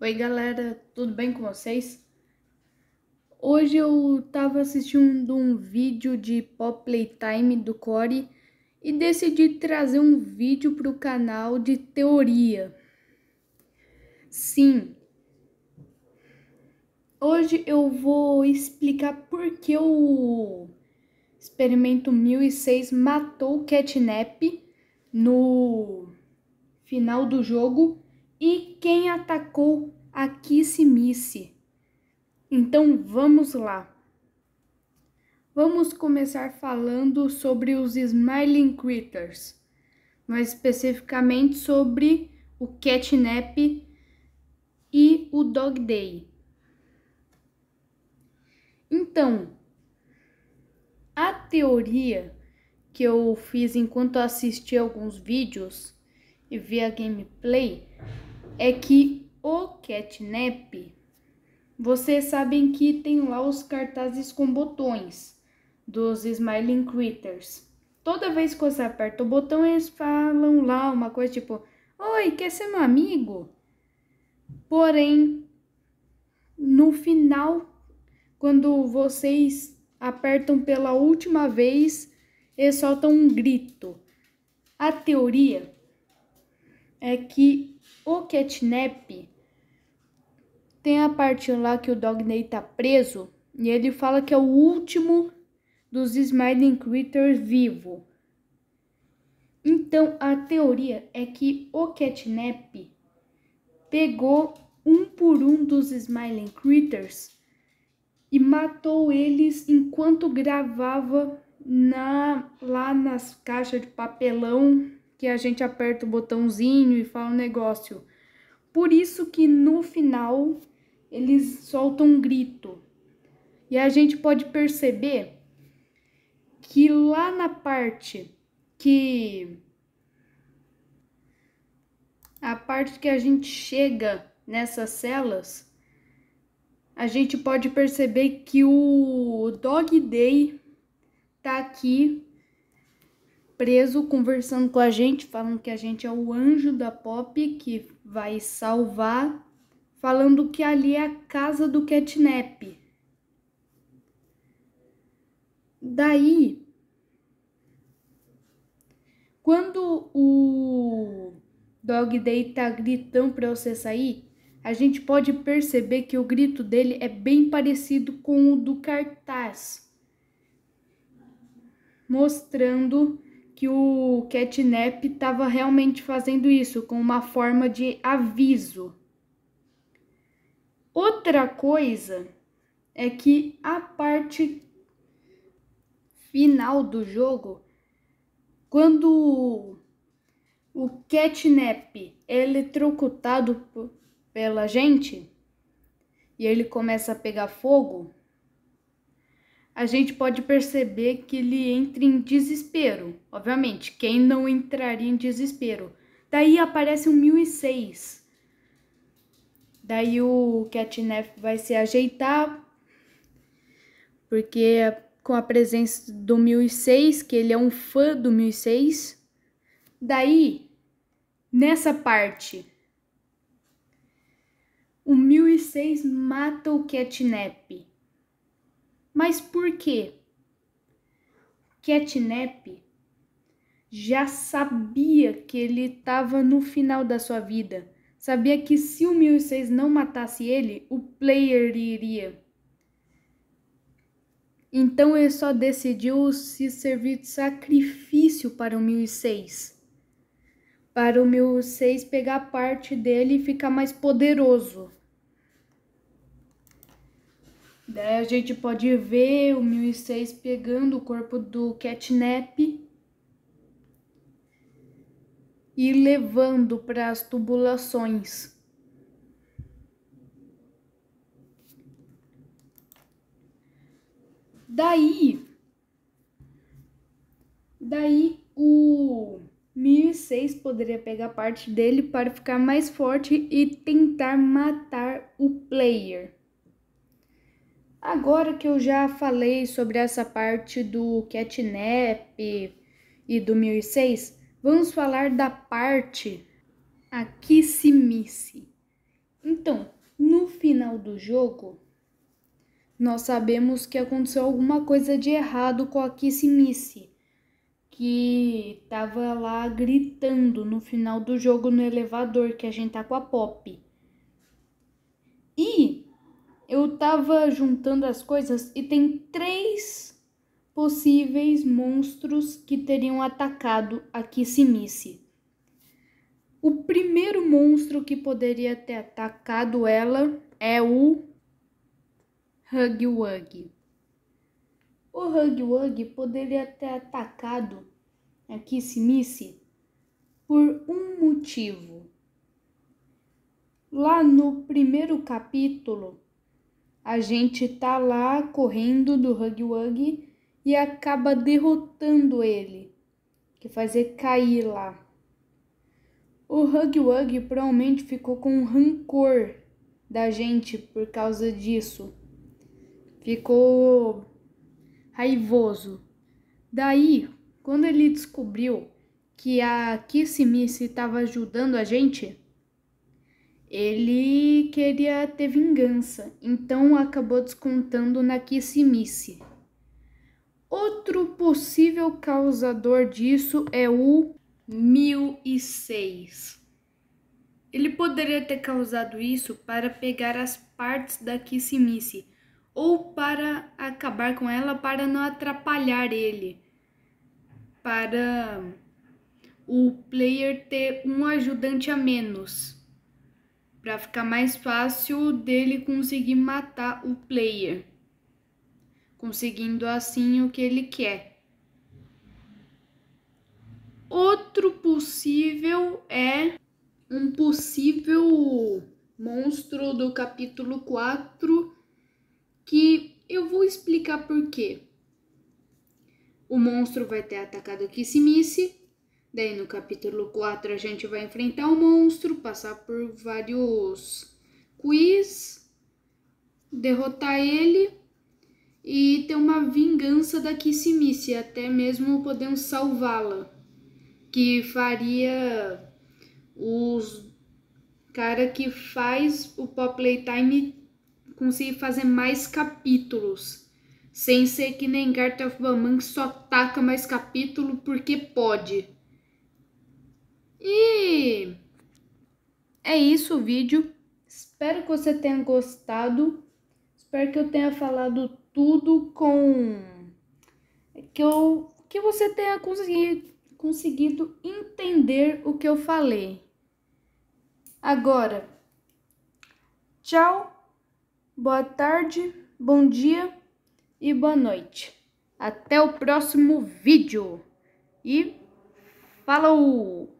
Oi galera, tudo bem com vocês? Hoje eu tava assistindo um vídeo de Pop Playtime do Core e decidi trazer um vídeo para o canal de teoria. Sim, hoje eu vou explicar por que o experimento 1006 matou o catnap no final do jogo e quem atacou a Kissimissi? Então vamos lá. Vamos começar falando sobre os Smiling Critters, mais especificamente sobre o Catnap e o Dog Day. Então, a teoria que eu fiz enquanto assisti alguns vídeos e ver a gameplay é que o catnap, vocês sabem que tem lá os cartazes com botões dos Smiling Critters. Toda vez que você aperta o botão, eles falam lá uma coisa tipo: Oi, quer ser meu amigo? Porém, no final, quando vocês apertam pela última vez, eles soltam um grito. A teoria é que o catnap tem a parte lá que o Dogney tá preso e ele fala que é o último dos Smiling Creatures vivo. Então a teoria é que o catnap pegou um por um dos Smiling Creatures e matou eles enquanto gravava na lá nas caixas de papelão que a gente aperta o botãozinho e fala um negócio. Por isso que no final eles soltam um grito. E a gente pode perceber que lá na parte que a parte que a gente chega nessas celas, a gente pode perceber que o Dog Day tá aqui preso conversando com a gente, falando que a gente é o anjo da pop que vai salvar, falando que ali é a casa do catnap. Daí, quando o Dog Day tá gritando para você sair, a gente pode perceber que o grito dele é bem parecido com o do cartaz, mostrando que o catnap estava realmente fazendo isso, com uma forma de aviso. Outra coisa é que a parte final do jogo, quando o catnap é eletrocutado pela gente e ele começa a pegar fogo, a gente pode perceber que ele entra em desespero. Obviamente, quem não entraria em desespero? Daí aparece um 1006. Daí o Catnap vai se ajeitar, porque é com a presença do 1006, que ele é um fã do 1006. Daí, nessa parte, o 1006 mata o Catnap. Mas por quê? Catnap já sabia que ele estava no final da sua vida. Sabia que se o 1006 não matasse ele, o player iria. Então ele só decidiu se servir de sacrifício para o 1006. Para o 1006 pegar parte dele e ficar mais poderoso. Daí a gente pode ver o 1006 pegando o corpo do catnap e levando para as tubulações. Daí, daí o 1006 poderia pegar parte dele para ficar mais forte e tentar matar o player. Agora que eu já falei sobre essa parte do catnap e do 1006, vamos falar da parte a Kissimice. Então, no final do jogo, nós sabemos que aconteceu alguma coisa de errado com a Kissimice, que tava lá gritando no final do jogo no elevador que a gente tá com a Pop. E eu tava juntando as coisas e tem três possíveis monstros que teriam atacado a Kissimice. O primeiro monstro que poderia ter atacado ela é o Hugwug. O Hugwug poderia ter atacado a Kissimice por um motivo. Lá no primeiro capítulo, a gente tá lá correndo do Hug Wug e acaba derrotando ele, que fazer cair lá. O Hug Wug provavelmente ficou com rancor da gente por causa disso. Ficou raivoso. Daí, quando ele descobriu que a Kissimisse estava ajudando a gente, ele queria ter vingança, então acabou descontando na Kissimice. Outro possível causador disso é o 1006. Ele poderia ter causado isso para pegar as partes da Kissimice ou para acabar com ela para não atrapalhar ele, para o player ter um ajudante a menos para ficar mais fácil dele conseguir matar o player, conseguindo assim o que ele quer. Outro possível é um possível monstro do capítulo 4 que eu vou explicar por quê. O monstro vai ter atacado Kissimisse Daí no capítulo 4 a gente vai enfrentar o um monstro, passar por vários quiz, derrotar ele e ter uma vingança da Kissimiss, até mesmo podemos salvá-la, que faria os cara que faz o Pop Playtime conseguir fazer mais capítulos. Sem ser que nem Garth of Baman que só taca mais capítulo porque pode é isso o vídeo. Espero que você tenha gostado. Espero que eu tenha falado tudo com que eu que você tenha conseguido, conseguido entender o que eu falei. Agora, tchau, boa tarde, bom dia e boa noite. Até o próximo vídeo e falou!